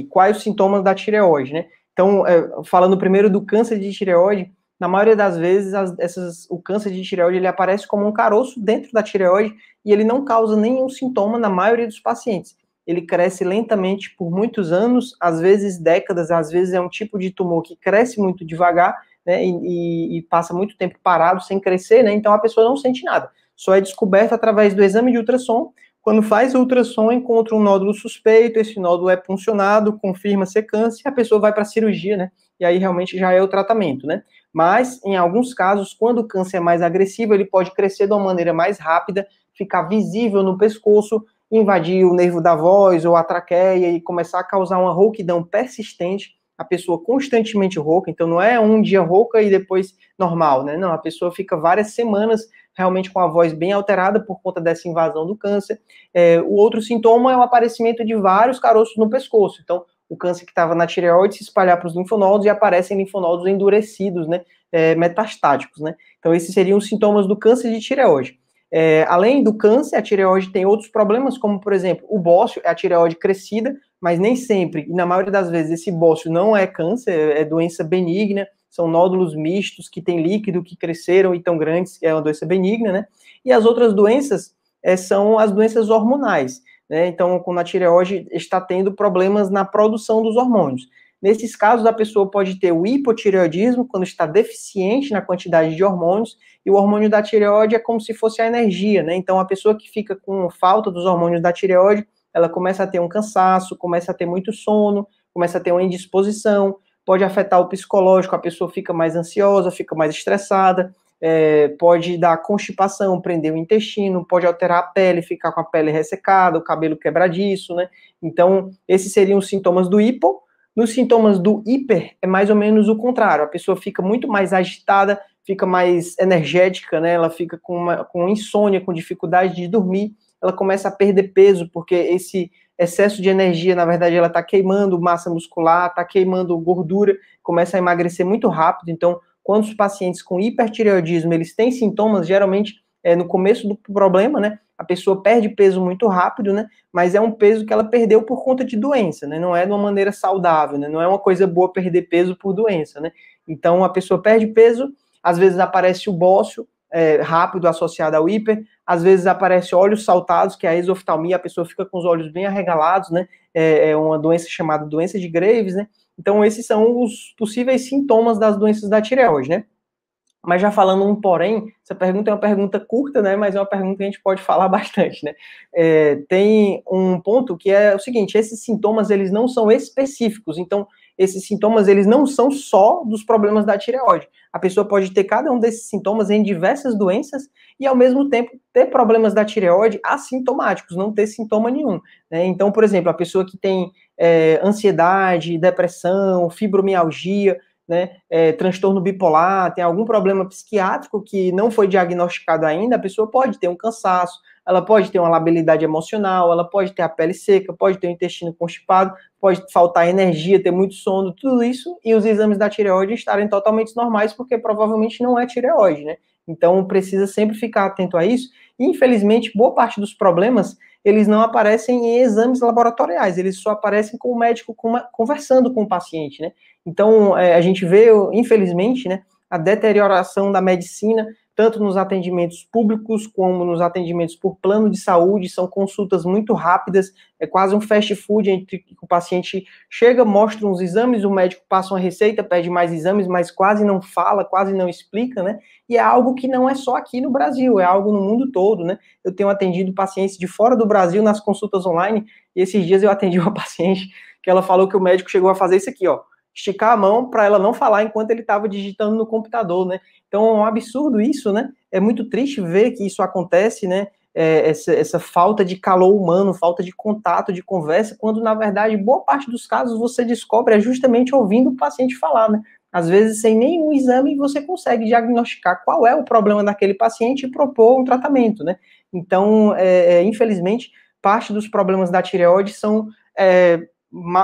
aqui, quais os sintomas da tireoide, né? Então, é, falando primeiro do câncer de tireoide, na maioria das vezes, as, essas, o câncer de tireoide ele aparece como um caroço dentro da tireoide e ele não causa nenhum sintoma na maioria dos pacientes. Ele cresce lentamente por muitos anos, às vezes décadas, às vezes é um tipo de tumor que cresce muito devagar né, e, e passa muito tempo parado sem crescer, né, então a pessoa não sente nada. Só é descoberto através do exame de ultrassom quando faz ultrassom, encontra um nódulo suspeito, esse nódulo é puncionado, confirma ser câncer, a pessoa vai para a cirurgia, né? E aí realmente já é o tratamento, né? Mas, em alguns casos, quando o câncer é mais agressivo, ele pode crescer de uma maneira mais rápida, ficar visível no pescoço, invadir o nervo da voz ou a traqueia e começar a causar uma rouquidão persistente a pessoa constantemente rouca, então não é um dia rouca e depois normal, né? Não, a pessoa fica várias semanas realmente com a voz bem alterada por conta dessa invasão do câncer. É, o outro sintoma é o aparecimento de vários caroços no pescoço. Então, o câncer que estava na tireoide se espalhar para os linfonodos e aparecem linfonodos endurecidos, né? É, metastáticos, né? Então, esses seriam os sintomas do câncer de tireoide. É, além do câncer, a tireoide tem outros problemas, como, por exemplo, o bócio, é a tireoide crescida, mas nem sempre, e na maioria das vezes, esse bócio não é câncer, é doença benigna, são nódulos mistos que têm líquido, que cresceram e tão grandes, é uma doença benigna, né? E as outras doenças é, são as doenças hormonais, né? Então, quando a tireoide está tendo problemas na produção dos hormônios. Nesses casos, a pessoa pode ter o hipotireoidismo, quando está deficiente na quantidade de hormônios, e o hormônio da tireoide é como se fosse a energia, né? Então, a pessoa que fica com falta dos hormônios da tireoide ela começa a ter um cansaço, começa a ter muito sono, começa a ter uma indisposição, pode afetar o psicológico, a pessoa fica mais ansiosa, fica mais estressada, é, pode dar constipação, prender o intestino, pode alterar a pele, ficar com a pele ressecada, o cabelo quebradiço, né? Então, esses seriam os sintomas do hipo. Nos sintomas do hiper, é mais ou menos o contrário, a pessoa fica muito mais agitada, fica mais energética, né? Ela fica com, uma, com insônia, com dificuldade de dormir, ela começa a perder peso, porque esse excesso de energia, na verdade, ela está queimando massa muscular, está queimando gordura, começa a emagrecer muito rápido. Então, quando os pacientes com hipertireoidismo, eles têm sintomas, geralmente é no começo do problema, né? A pessoa perde peso muito rápido, né? Mas é um peso que ela perdeu por conta de doença, né? Não é de uma maneira saudável, né? Não é uma coisa boa perder peso por doença, né? Então a pessoa perde peso, às vezes aparece o bócio, é, rápido associado ao hiper, às vezes aparece olhos saltados, que é a exoftalmia, a pessoa fica com os olhos bem arregalados, né? É, é uma doença chamada doença de Graves, né? Então, esses são os possíveis sintomas das doenças da tireoide, né? Mas já falando um porém, essa pergunta é uma pergunta curta, né? Mas é uma pergunta que a gente pode falar bastante, né? É, tem um ponto que é o seguinte: esses sintomas eles não são específicos. Então, esses sintomas eles não são só dos problemas da tireoide. A pessoa pode ter cada um desses sintomas em diversas doenças e, ao mesmo tempo, ter problemas da tireoide assintomáticos, não ter sintoma nenhum. Né? Então, por exemplo, a pessoa que tem é, ansiedade, depressão, fibromialgia, né, é, transtorno bipolar, tem algum problema psiquiátrico que não foi diagnosticado ainda, a pessoa pode ter um cansaço, ela pode ter uma labilidade emocional, ela pode ter a pele seca, pode ter o intestino constipado, pode faltar energia, ter muito sono, tudo isso, e os exames da tireoide estarem totalmente normais, porque provavelmente não é tireoide, né? Então precisa sempre ficar atento a isso. E infelizmente, boa parte dos problemas eles não aparecem em exames laboratoriais, eles só aparecem com o médico conversando com o paciente, né? Então, é, a gente vê, infelizmente, né, a deterioração da medicina tanto nos atendimentos públicos como nos atendimentos por plano de saúde, são consultas muito rápidas, é quase um fast food entre o paciente chega, mostra uns exames, o médico passa uma receita, pede mais exames, mas quase não fala, quase não explica, né? E é algo que não é só aqui no Brasil, é algo no mundo todo, né? Eu tenho atendido pacientes de fora do Brasil nas consultas online, e esses dias eu atendi uma paciente que ela falou que o médico chegou a fazer isso aqui, ó esticar a mão para ela não falar enquanto ele estava digitando no computador, né? Então é um absurdo isso, né? É muito triste ver que isso acontece, né? É, essa, essa falta de calor humano, falta de contato, de conversa, quando na verdade boa parte dos casos você descobre é justamente ouvindo o paciente falar, né? Às vezes, sem nenhum exame, você consegue diagnosticar qual é o problema daquele paciente e propor um tratamento, né? Então, é, é infelizmente, parte dos problemas da tireoide são é,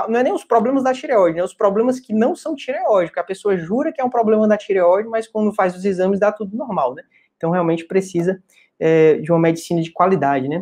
não é nem os problemas da tireoide, né? Os problemas que não são tireoide, que a pessoa jura que é um problema da tireoide, mas quando faz os exames dá tudo normal, né? Então realmente precisa é, de uma medicina de qualidade, né?